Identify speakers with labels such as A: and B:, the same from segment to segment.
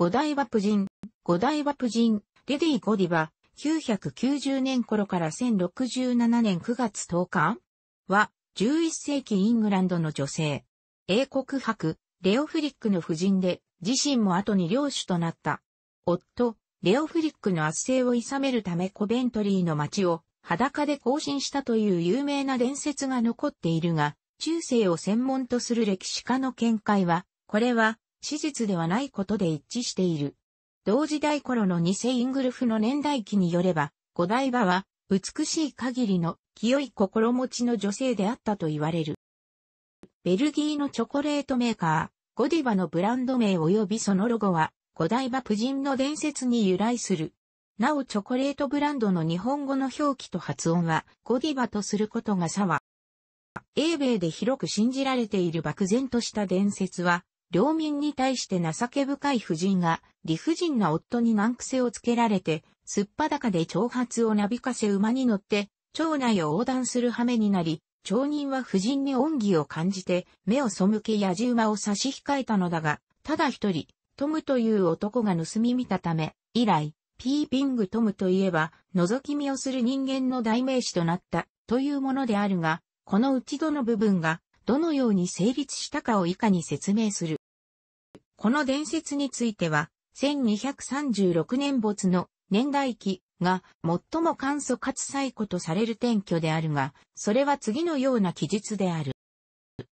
A: 五大和プ人、五大和プ人、レディ・ゴディは、990年頃から1067年9月10日は、11世紀イングランドの女性。英国博、レオフリックの夫人で、自身も後に領主となった。夫、レオフリックの圧政を諌めるためコベントリーの町を裸で行進したという有名な伝説が残っているが、中世を専門とする歴史家の見解は、これは史実ではないことで一致している。同時代頃のニセイングルフの年代記によれば、五代場は、美しい限りの清い心持ちの女性であったと言われる。ベルギーのチョコレートメーカー、ゴディバのブランド名及びそのロゴは、ゴダイバ夫人の伝説に由来する。なおチョコレートブランドの日本語の表記と発音は、ゴディバとすることが差は、英米で広く信じられている漠然とした伝説は、領民に対して情け深い夫人が理不尽な夫に難癖をつけられて、すっぱだかで挑発をなびかせ馬に乗って、町内を横断する羽目になり、町人は夫人に恩義を感じて、目を背け野じ馬を差し控えたのだが、ただ一人、トムという男が盗み見たため、以来、ピーピングトムといえば、覗き見をする人間の代名詞となった、というものであるが、この内戸の部分が、どのように成立したかを以下に説明する。この伝説については、1236年没の年代記が最も簡素かつ最古とされる転居であるが、それは次のような記述である。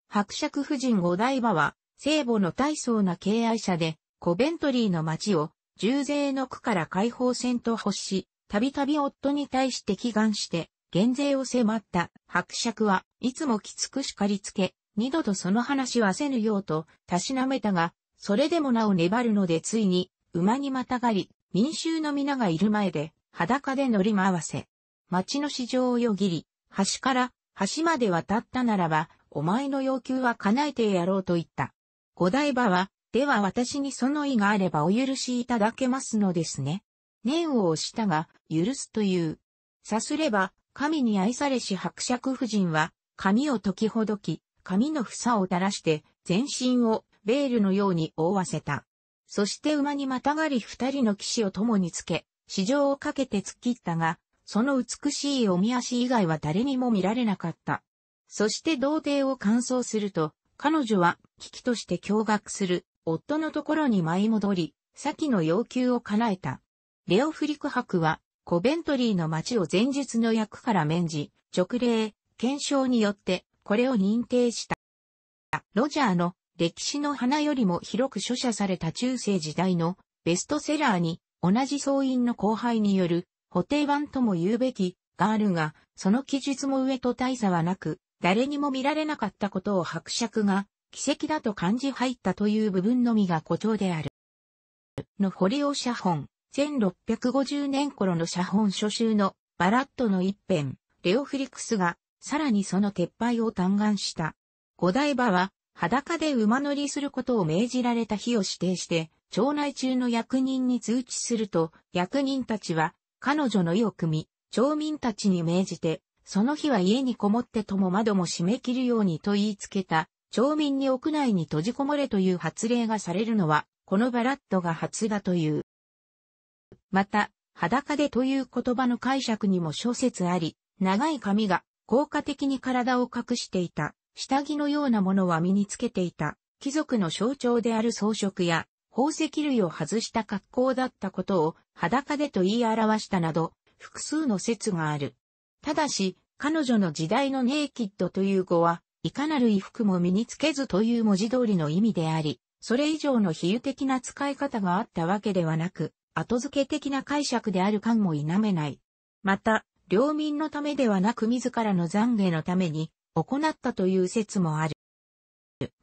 A: 伯爵夫人お台場は、聖母の大層な敬愛者で、コベントリーの町を、重税の区から解放戦と欲し、たびたび夫に対して祈願して、減税を迫った伯爵はいつもきつく叱りつけ、二度とその話はせぬようと、たしなめたが、それでもなお粘るのでついに、馬にまたがり、民衆の皆がいる前で、裸で乗り回せ。町の市場をよぎり、橋から橋まで渡ったならば、お前の要求は叶えてやろうと言った。五代場は、では私にその意があればお許しいただけますのですね。念を押したが、許すという。さすれば、神に愛されし伯爵夫人は、髪を解きほどき、髪の房を垂らして、全身をベールのように覆わせた。そして馬にまたがり二人の騎士を共につけ、市場をかけて突っ切ったが、その美しいおみ足以外は誰にも見られなかった。そして童貞を完走すると、彼女は、危機として驚愕する、夫のところに舞い戻り、先の要求を叶えた。レオフリク博は、コベントリーの町を前述の役から免じ、直令、検証によって、これを認定した。ロジャーの歴史の花よりも広く著者された中世時代のベストセラーに同じ総員の後輩による補定版とも言うべきがあるが、その記述も上と大差はなく、誰にも見られなかったことを伯爵が奇跡だと感じ入ったという部分のみが誇張である。の堀尾写本、1650年頃の写本初集のバラットの一編、レオフリクスが、さらにその撤廃を嘆願した。五代馬は、裸で馬乗りすることを命じられた日を指定して、町内中の役人に通知すると、役人たちは、彼女の意を組み、町民たちに命じて、その日は家にこもってとも窓も閉め切るようにと言いつけた、町民に屋内に閉じこもれという発令がされるのは、このバラッドが初だという。また、裸でという言葉の解釈にも諸説あり、長い髪が効果的に体を隠していた。下着のようなものは身につけていた、貴族の象徴である装飾や、宝石類を外した格好だったことを裸でと言い表したなど、複数の説がある。ただし、彼女の時代のネイキッドという語は、いかなる衣服も身につけずという文字通りの意味であり、それ以上の比喩的な使い方があったわけではなく、後付け的な解釈である感も否めない。また、領民のためではなく自らの懺悔のために、行ったという説もある。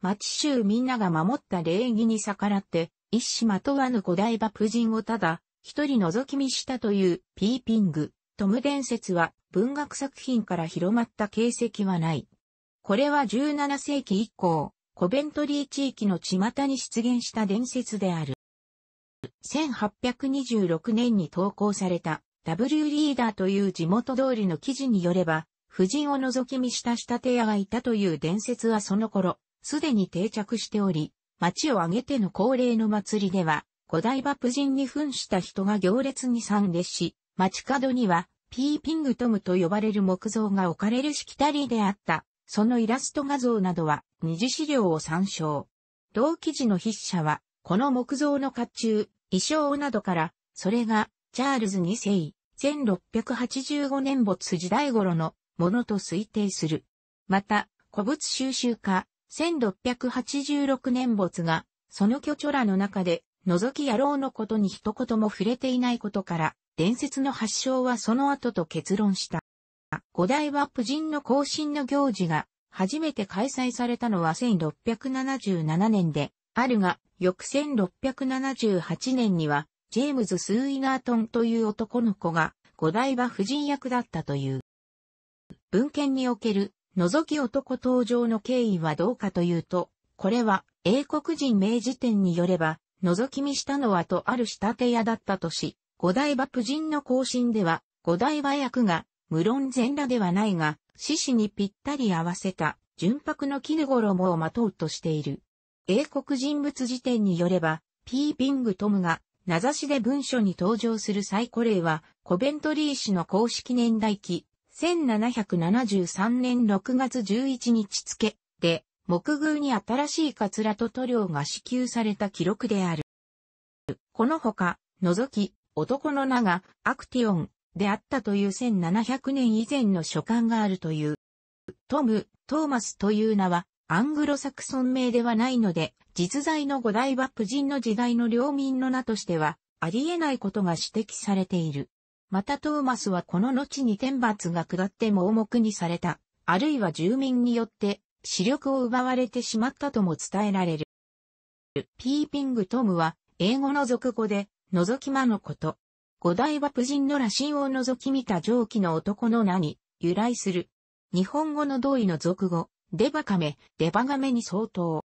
A: 町衆みんなが守った礼儀に逆らって、一子まとわぬ古代バプ人をただ、一人覗き見したというピーピング、トム伝説は文学作品から広まった形跡はない。これは17世紀以降、コベントリー地域の巷に出現した伝説である。1826年に投稿された W リーダーという地元通りの記事によれば、夫人を覗き見した仕立屋がいたという伝説はその頃、すでに定着しており、町を挙げての恒例の祭りでは、古代馬プ人に扮した人が行列に参列し、街角には、ピーピングトムと呼ばれる木像が置かれるしきたりであった。そのイラスト画像などは、二次資料を参照。同記事の筆者は、この木像の甲冑、衣装などから、それが、チャールズ2世、1685年没時代頃のものと推定する。また、古物収集家、1686年没が、その巨著らの中で、覗き野郎のことに一言も触れていないことから、伝説の発祥はその後と結論した。五代は夫人の行進の行事が、初めて開催されたのは1677年で、あるが、翌1678年には、ジェームズ・スーイナートンという男の子が、五代は夫人役だったという。文献における、覗き男登場の経緯はどうかというと、これは、英国人明治典によれば、覗き見したのはとある仕立て屋だったとし、五代馬夫人の行進では、五代馬役が、無論全裸ではないが、獅子にぴったり合わせた、純白の絹衣をまとうとしている。英国人物辞典によれば、ピーピングトムが、名指しで文書に登場する最古例は、コベントリー氏の公式年代記、1773年6月11日付で、木偶に新しいカツラと塗料が支給された記録である。このほか、除き、男の名がアクティオンであったという1700年以前の書簡があるという。トム、トーマスという名はアングロサクソン名ではないので、実在の五大はプ人の時代の領民の名としてはありえないことが指摘されている。またトーマスはこの後に天罰が下って盲目にされた、あるいは住民によって視力を奪われてしまったとも伝えられる。ピーピングトムは英語の俗語で、覗き魔のこと。五大はプ人の羅針を覗き見た上記の男の名に由来する。日本語の同意の俗語、デバカメ、デバガメに相当。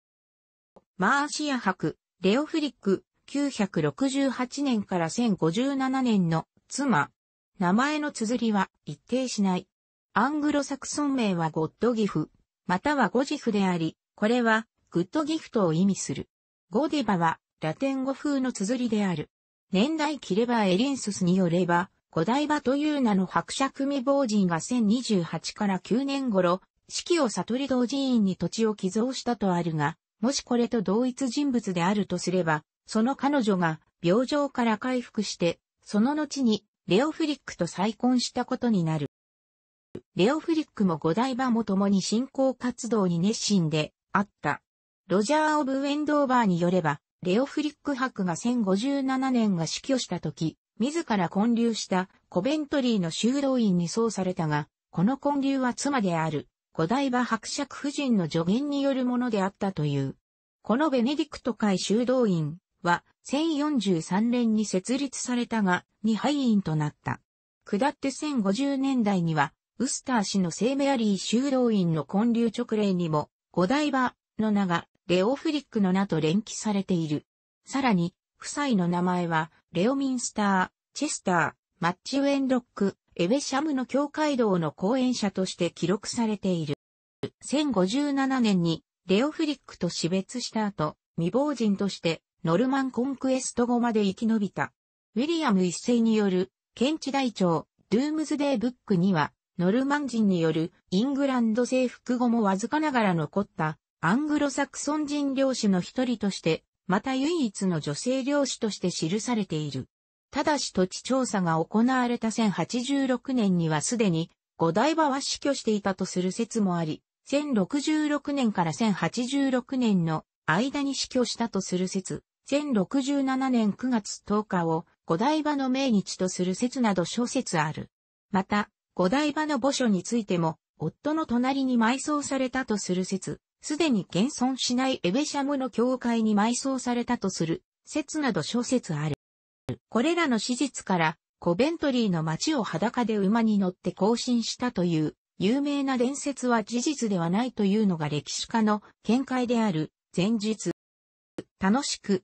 A: マーシア博、レオフリック、968年から1057年の妻、名前の綴りは一定しない。アングロサクソン名はゴッドギフ、またはゴジフであり、これはグッドギフトを意味する。ゴディバはラテン語風の綴りである。年代キレバエリンススによれば、ゴダイバという名の伯爵未亡人が1028から9年頃、四季を悟り同寺院に土地を寄贈したとあるが、もしこれと同一人物であるとすれば、その彼女が病状から回復して、その後にレオ・フリックと再婚したことになる。レオ・フリックも五代馬も共に信仰活動に熱心であった。ロジャー・オブ・ウェンドーバーによれば、レオ・フリック博が1057年が死去した時、自ら混流したコベントリーの修道院にうされたが、この混流は妻である、五代馬伯爵夫人の助言によるものであったという。このベネディクト会修道院、は1043年に設立されたが、二敗因となった。下って1050年代には、ウスター氏の聖メアリー修道院の建立直令にも、五代場の名がレオフリックの名と連記されている。さらに、夫妻の名前は、レオミンスター、チェスター、マッチウェンロック、エベシャムの教会堂の講演者として記録されている。1057年にレオフリックと死別した後、未亡人としてノルマンコンクエスト後まで生き延びた。ウィリアム一世による、検地大長、ドゥームズデーブックには、ノルマン人によるイングランド征服後もわずかながら残ったアングロサクソン人領主の一人として、また唯一の女性領主として記されている。ただし土地調査が行われた1086年にはすでに五代場は死去していたとする説もあり、1066年から1086年の間に死去したとする説。1067年9月10日を五代場の命日とする説など諸説ある。また、五代場の墓所についても、夫の隣に埋葬されたとする説、すでに現存しないエベシャムの教会に埋葬されたとする説など諸説ある。これらの史実から、コベントリーの町を裸で馬に乗って行進したという有名な伝説は事実ではないというのが歴史家の見解である前日。楽しく